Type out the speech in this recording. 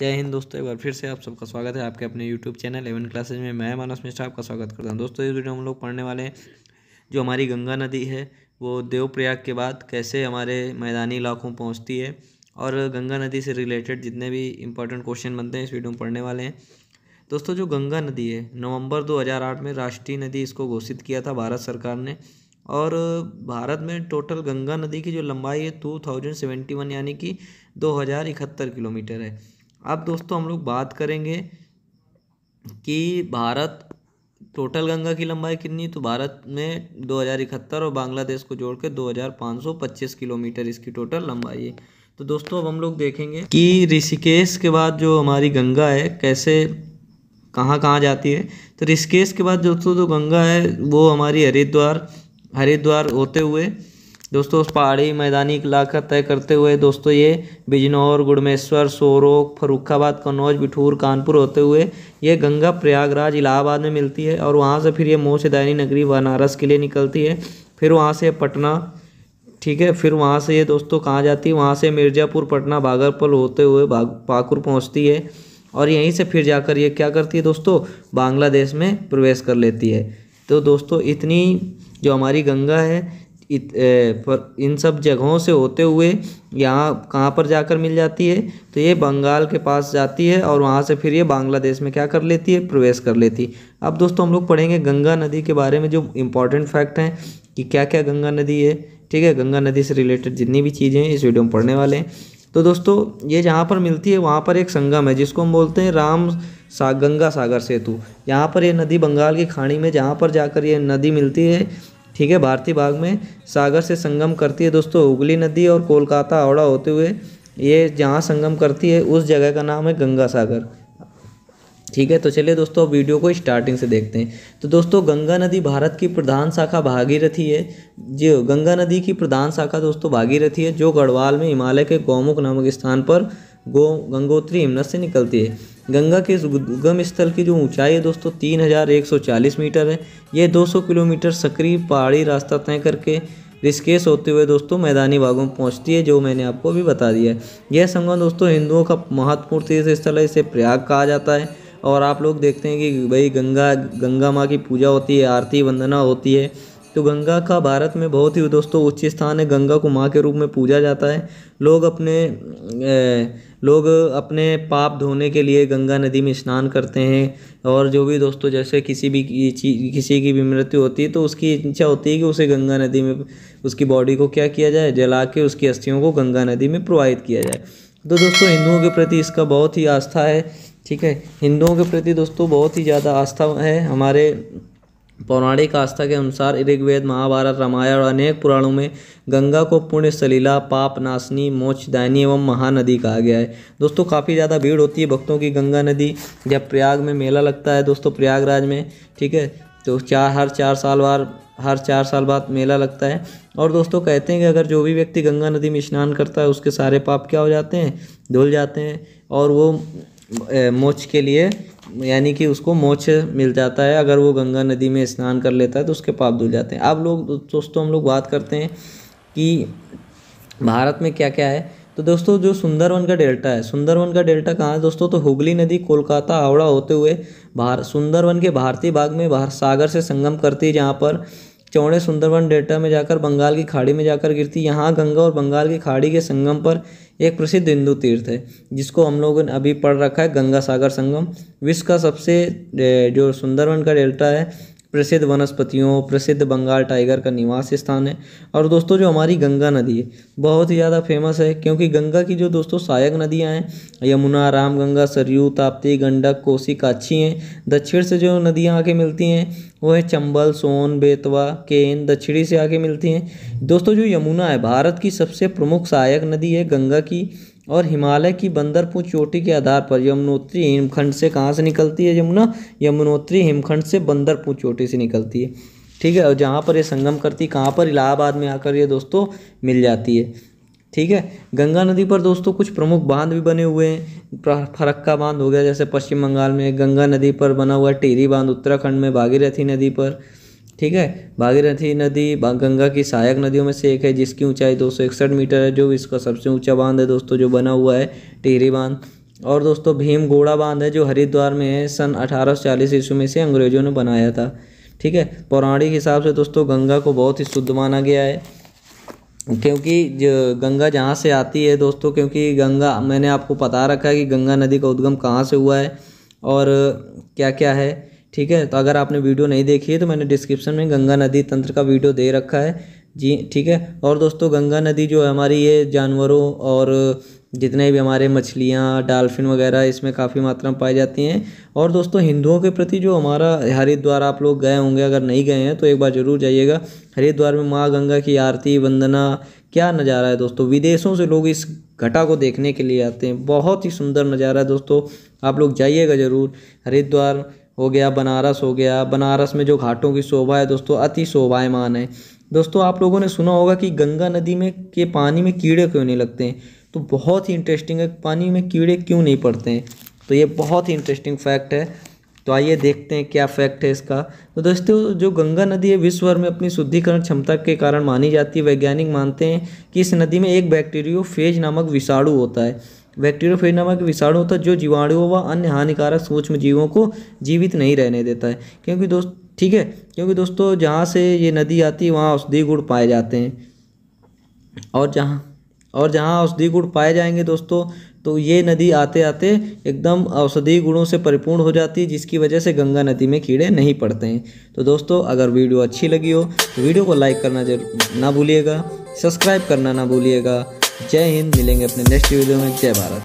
जय हिंद दोस्तों एक बार फिर से आप सबका स्वागत है आपके अपने यूट्यूब चैनल एवन क्लासेज में मैं मानस मिश्रा आपका स्वागत करता हूँ दोस्तों इस वीडियो हम लोग पढ़ने वाले जो हमारी गंगा नदी है वो देवप्रयाग के बाद कैसे हमारे मैदानी इलाकों पहुँचती है और गंगा नदी से रिलेटेड जितने भी इंपॉर्टेंट क्वेश्चन बनते हैं इस वीडियो में पढ़ने वाले हैं दोस्तों जो गंगा नदी है नवंबर 2008 में राष्ट्रीय नदी इसको घोषित किया था भारत सरकार ने और भारत में टोटल गंगा नदी की जो लंबाई है टू थाउजेंड सेवेंटी वन यानी कि दो हज़ार इकहत्तर किलोमीटर है अब दोस्तों हम लोग बात करेंगे कि भारत टोटल गंगा की लंबाई कितनी तो भारत में दो हज़ार इकहत्तर और बांग्लादेश को जोड़ के दो हज़ार पाँच सौ पच्चीस किलोमीटर इसकी टोटल लंबाई है तो दोस्तों अब हम लोग देखेंगे कि ऋषिकेश के बाद जो हमारी गंगा है कैसे कहाँ कहाँ जाती है तो ऋषिकेश के बाद दोस्तों जो गंगा है वो हमारी हरिद्वार हरिद्वार होते हुए दोस्तों पहाड़ी मैदानी इलाका तय करते हुए दोस्तों ये बिजनौर गुड़मेश्वर सोरोक फरुखाबाद कन्नौज बिठूर कानपुर होते हुए ये गंगा प्रयागराज इलाहाबाद में मिलती है और वहाँ से फिर ये मोह दायनी नगरी बनारस के लिए निकलती है फिर वहाँ से पटना ठीक है फिर वहाँ से ये दोस्तों कहाँ जाती है वहाँ से मिर्ज़ापुर पटना भागलपुर होते हुए पाकुर पहुँचती है और यहीं से फिर जाकर ये क्या करती है दोस्तों बांग्लादेश में प्रवेश कर लेती है तो दोस्तों इतनी जो हमारी गंगा है इत, ए, पर इन सब जगहों से होते हुए यहाँ कहाँ पर जाकर मिल जाती है तो ये बंगाल के पास जाती है और वहाँ से फिर ये बांग्लादेश में क्या कर लेती है प्रवेश कर लेती है अब दोस्तों हम लोग पढ़ेंगे गंगा नदी के बारे में जो इम्पोर्टेंट फैक्ट हैं कि क्या क्या गंगा नदी है ठीक है गंगा नदी से रिलेटेड जितनी भी चीज़ें हैं इस वीडियो में पढ़ने वाले हैं तो दोस्तों ये जहाँ पर मिलती है वहाँ पर एक संगम है जिसको हम बोलते हैं राम सा गंगा सागर सेतु यहाँ पर ये नदी बंगाल की खाड़ी में जहाँ पर जाकर ये नदी मिलती है ठीक है भारतीय भाग में सागर से संगम करती है दोस्तों हुगली नदी और कोलकाता हावड़ा होते हुए ये जहाँ संगम करती है उस जगह का नाम है गंगा सागर ठीक है तो चलिए दोस्तों वीडियो को स्टार्टिंग से देखते हैं तो दोस्तों गंगा नदी भारत की प्रधान शाखा भागीरथी है जो गंगा नदी की प्रधान शाखा दोस्तों भागीरथी है जो गढ़वाल में हिमालय के गौमुख नामक स्थान पर गो गंगोत्री यमुना से निकलती है गंगा के इस उद्गम स्थल की जो ऊंचाई है दोस्तों 3140 मीटर है यह 200 किलोमीटर सक्रिय पहाड़ी रास्ता तय करके ऋषिकेश होते हुए दोस्तों मैदानी भागों में पहुँचती है जो मैंने आपको अभी बता दिया है यह संगम दोस्तों हिंदुओं का महत्वपूर्ण तीर्थ स्थल है इसे प्रयाग कहा जाता है और आप लोग देखते हैं कि भाई गंगा गंगा माँ की पूजा होती है आरती वंदना होती है तो गंगा का भारत में बहुत ही दोस्तों उच्च स्थान है गंगा को माँ के रूप में पूजा जाता है लोग अपने ए, लोग अपने पाप धोने के लिए गंगा नदी में स्नान करते हैं और जो भी दोस्तों जैसे किसी भी चीज किसी की भी मृत्यु होती है तो उसकी इच्छा होती है कि उसे गंगा नदी में उसकी बॉडी को क्या किया जाए जला के उसकी अस्थियों को गंगा नदी में प्रवाहित किया जाए तो दोस्तों हिंदुओं के प्रति इसका बहुत ही आस्था है ठीक है हिंदुओं के प्रति दोस्तों बहुत ही ज़्यादा आस्था है हमारे पौराणिक आस्था के अनुसार ऋग्वेद महाभारत रामायण और अनेक पुराणों में गंगा को पुण्य सलीला पाप नाशनी मोक्षदायनी एवं महानदी कहा गया है दोस्तों काफ़ी ज़्यादा भीड़ होती है भक्तों की गंगा नदी जब प्रयाग में मेला लगता है दोस्तों प्रयागराज में ठीक है तो चार हर चार साल बार हर चार साल बाद मेला लगता है और दोस्तों कहते हैं कि अगर जो भी व्यक्ति गंगा नदी में स्नान करता है उसके सारे पाप क्या हो जाते हैं धुल जाते हैं और वो मोक्ष के लिए यानी कि उसको मोक्ष मिल जाता है अगर वो गंगा नदी में स्नान कर लेता है तो उसके पाप धुल जाते हैं अब लोग दोस्तों हम लोग बात करते हैं कि भारत में क्या क्या है तो दोस्तों जो सुंदरवन का डेल्टा है सुंदरवन का डेल्टा कहाँ है दोस्तों तो हुगली नदी कोलकाता हावड़ा होते हुए भार सुंदरवन के भारतीय भाग में भार सागर से संगम करती है जहाँ पर चौड़े सुंदरबन डेल्टा में जाकर बंगाल की खाड़ी में जाकर गिरती यहाँ गंगा और बंगाल की खाड़ी के संगम पर एक प्रसिद्ध हिंदू तीर्थ है जिसको हम लोगों ने अभी पढ़ रखा है गंगा सागर संगम विश्व का सबसे जो सुंदरबन का डेल्टा है प्रसिद्ध वनस्पतियों प्रसिद्ध बंगाल टाइगर का निवास स्थान है और दोस्तों जो हमारी गंगा नदी है बहुत ही ज़्यादा फेमस है क्योंकि गंगा की जो दोस्तों सहायक नदियाँ हैं यमुना रामगंगा सरयू ताप्ती गंडक कोसी काछी हैं दक्षिण से जो नदियाँ आके मिलती हैं वो है चंबल सोन बेतवा केन दक्षिणी से आके मिलती हैं दोस्तों जो यमुना है भारत की सबसे प्रमुख सहायक नदी है गंगा की और हिमालय की बंदरपुर चोटी के आधार पर यमुनोत्री हिमखंड से कहाँ से निकलती है यमुना यमुनोत्री हिमखंड से बंदरपुर चोटी से निकलती है ठीक है और जहाँ पर ये संगम करती है कहाँ पर इलाहाबाद में आकर ये दोस्तों मिल जाती है ठीक है गंगा नदी पर दोस्तों कुछ प्रमुख बांध भी बने हुए हैं फरक्का बांध हो गया जैसे पश्चिम बंगाल में गंगा नदी पर बना हुआ टेरी बांध उत्तराखंड में भागीरथी नदी पर ठीक है भागीरथी नदी गंगा की सहायक नदियों में से एक है जिसकी ऊंचाई दो मीटर है जो इसका सबसे ऊंचा बांध है दोस्तों जो बना हुआ है टिहरी बांध और दोस्तों भीम घोड़ा बांध है जो हरिद्वार में है सन अठारह ईस्वी में से अंग्रेजों ने बनाया था ठीक है पौराणिक हिसाब से दोस्तों गंगा को बहुत ही शुद्ध माना गया है क्योंकि गंगा जहाँ से आती है दोस्तों क्योंकि गंगा मैंने आपको पता रखा है कि गंगा नदी का उद्गम कहाँ से हुआ है और क्या क्या है ठीक है तो अगर आपने वीडियो नहीं देखी है तो मैंने डिस्क्रिप्शन में गंगा नदी तंत्र का वीडियो दे रखा है जी ठीक है और दोस्तों गंगा नदी जो है हमारी ये जानवरों और जितने भी हमारे मछलियाँ डाल्फिन वगैरह इसमें काफ़ी मात्रा में पाई जाती हैं और दोस्तों हिंदुओं के प्रति जो हमारा हरिद्वार आप लोग गए होंगे अगर नहीं गए हैं तो एक बार ज़रूर जाइएगा हरिद्वार में माँ गंगा की आरती वंदना क्या नज़ारा है दोस्तों विदेशों से लोग इस घटा को देखने के लिए आते हैं बहुत ही सुंदर नज़ारा है दोस्तों आप लोग जाइएगा ज़रूर हरिद्वार हो गया बनारस हो गया बनारस में जो घाटों की शोभा है दोस्तों अति शोभायमान है दोस्तों आप लोगों ने सुना होगा कि गंगा नदी में के पानी में कीड़े क्यों नहीं लगते हैं तो बहुत ही इंटरेस्टिंग है पानी में कीड़े क्यों नहीं पड़ते हैं तो ये बहुत ही इंटरेस्टिंग फैक्ट है तो आइए देखते हैं क्या फैक्ट है इसका तो दोस्तों जो गंगा नदी है विश्व भर में अपनी शुद्धिकरण क्षमता के कारण मानी जाती है वैज्ञानिक मानते हैं कि इस नदी में एक बैक्टीरियो फेज नामक विषाणु होता है बैक्टीरियोफेज नामक विषाणु होता है जो जीवाणुओं व अन्य हानिकारक सूक्ष्म जीवों को जीवित नहीं रहने देता है क्योंकि दोस्त ठीक है क्योंकि दोस्तों जहाँ से ये नदी आती है वहाँ औषधि गुड़ पाए जाते हैं और जहाँ और जहाँ औषधि गुण पाए जाएंगे दोस्तों तो ये नदी आते आते एकदम औषधि गुणों से परिपूर्ण हो जाती है जिसकी वजह से गंगा नदी में कीड़े नहीं पड़ते हैं तो दोस्तों अगर वीडियो अच्छी लगी हो तो वीडियो को लाइक करना जरूर ना भूलिएगा सब्सक्राइब करना ना भूलिएगा जय हिंद मिलेंगे अपने नेक्स्ट वीडियो में जय भारत